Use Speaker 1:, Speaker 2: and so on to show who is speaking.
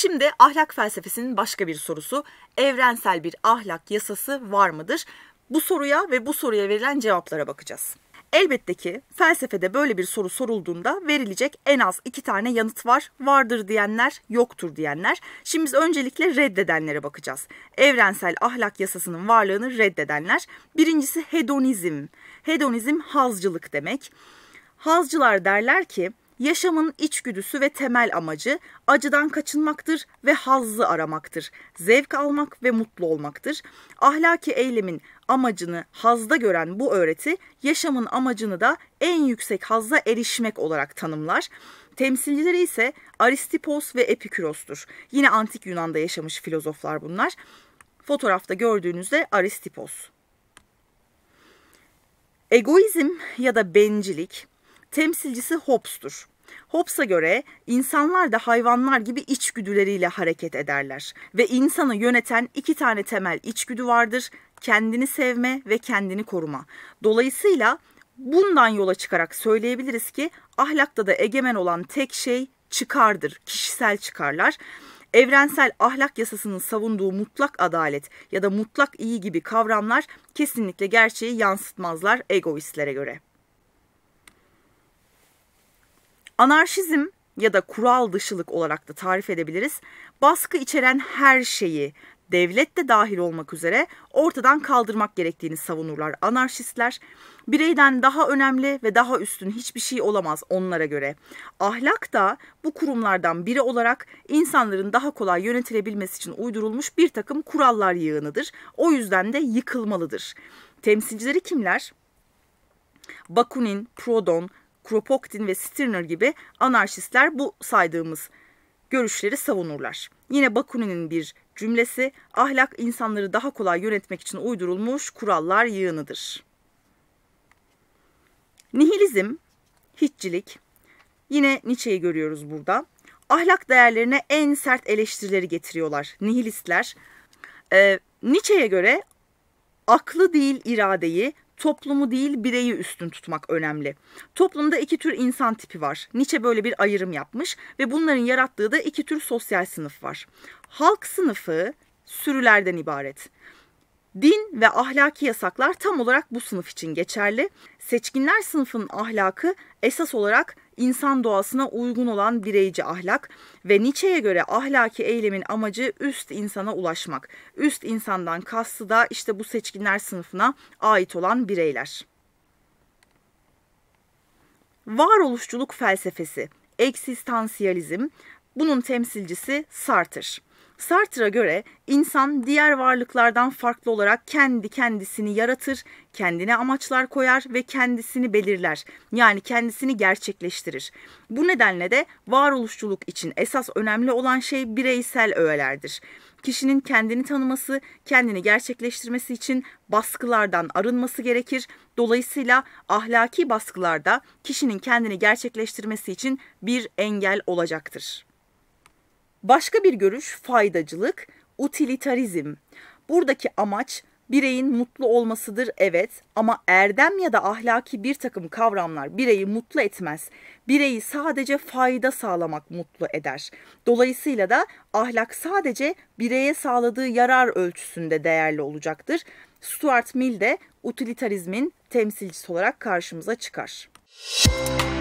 Speaker 1: Şimdi ahlak felsefesinin başka bir sorusu evrensel bir ahlak yasası var mıdır? Bu soruya ve bu soruya verilen cevaplara bakacağız. Elbette ki felsefede böyle bir soru sorulduğunda verilecek en az iki tane yanıt var. Vardır diyenler, yoktur diyenler. Şimdi biz öncelikle reddedenlere bakacağız. Evrensel ahlak yasasının varlığını reddedenler. Birincisi hedonizm. Hedonizm hazcılık demek. Hazcılar derler ki Yaşamın içgüdüsü ve temel amacı acıdan kaçınmaktır ve hazzı aramaktır. Zevk almak ve mutlu olmaktır. Ahlaki eylemin amacını hazda gören bu öğreti yaşamın amacını da en yüksek hazza erişmek olarak tanımlar. Temsilcileri ise Aristipos ve Epiküros'tur. Yine antik Yunan'da yaşamış filozoflar bunlar. Fotoğrafta gördüğünüzde Aristipos. Egoizm ya da bencilik temsilcisi Hobbes'tur. Hobbes'a göre insanlar da hayvanlar gibi içgüdüleriyle hareket ederler ve insanı yöneten iki tane temel içgüdü vardır. Kendini sevme ve kendini koruma. Dolayısıyla bundan yola çıkarak söyleyebiliriz ki ahlakta da egemen olan tek şey çıkardır, kişisel çıkarlar. Evrensel ahlak yasasının savunduğu mutlak adalet ya da mutlak iyi gibi kavramlar kesinlikle gerçeği yansıtmazlar egoistlere göre. Anarşizm ya da kural dışılık olarak da tarif edebiliriz. Baskı içeren her şeyi devlet de dahil olmak üzere ortadan kaldırmak gerektiğini savunurlar anarşistler. Bireyden daha önemli ve daha üstün hiçbir şey olamaz onlara göre. Ahlak da bu kurumlardan biri olarak insanların daha kolay yönetilebilmesi için uydurulmuş bir takım kurallar yığınıdır. O yüzden de yıkılmalıdır. Temsilcileri kimler? Bakunin, Prodon, Kropotkin ve Stirner gibi anarşistler bu saydığımız görüşleri savunurlar. Yine Bakunin'in bir cümlesi ahlak insanları daha kolay yönetmek için uydurulmuş kurallar yığınıdır. Nihilizm, hiççilik, yine Nietzsche'yi görüyoruz burada. Ahlak değerlerine en sert eleştirileri getiriyorlar nihilistler. Ee, Nietzsche'ye göre aklı değil iradeyi, toplumu değil bireyi üstün tutmak önemli. Toplumda iki tür insan tipi var. Nietzsche böyle bir ayrım yapmış ve bunların yarattığı da iki tür sosyal sınıf var. Halk sınıfı sürülerden ibaret. Din ve ahlaki yasaklar tam olarak bu sınıf için geçerli. Seçkinler sınıfının ahlakı esas olarak insan doğasına uygun olan bireyci ahlak ve Nietzsche'ye göre ahlaki eylemin amacı üst insana ulaşmak. Üst insandan kastı da işte bu seçkinler sınıfına ait olan bireyler. Varoluşçuluk felsefesi, eksistansiyalizm, bunun temsilcisi Sartre. Sartre'a göre insan diğer varlıklardan farklı olarak kendi kendisini yaratır, kendine amaçlar koyar ve kendisini belirler. Yani kendisini gerçekleştirir. Bu nedenle de varoluşçuluk için esas önemli olan şey bireysel öğelerdir. Kişinin kendini tanıması, kendini gerçekleştirmesi için baskılardan arınması gerekir. Dolayısıyla ahlaki baskılarda kişinin kendini gerçekleştirmesi için bir engel olacaktır. Başka bir görüş faydacılık, utilitarizm. Buradaki amaç bireyin mutlu olmasıdır evet ama erdem ya da ahlaki bir takım kavramlar bireyi mutlu etmez. Bireyi sadece fayda sağlamak mutlu eder. Dolayısıyla da ahlak sadece bireye sağladığı yarar ölçüsünde değerli olacaktır. Stuart Mill de utilitarizmin temsilcisi olarak karşımıza çıkar. Müzik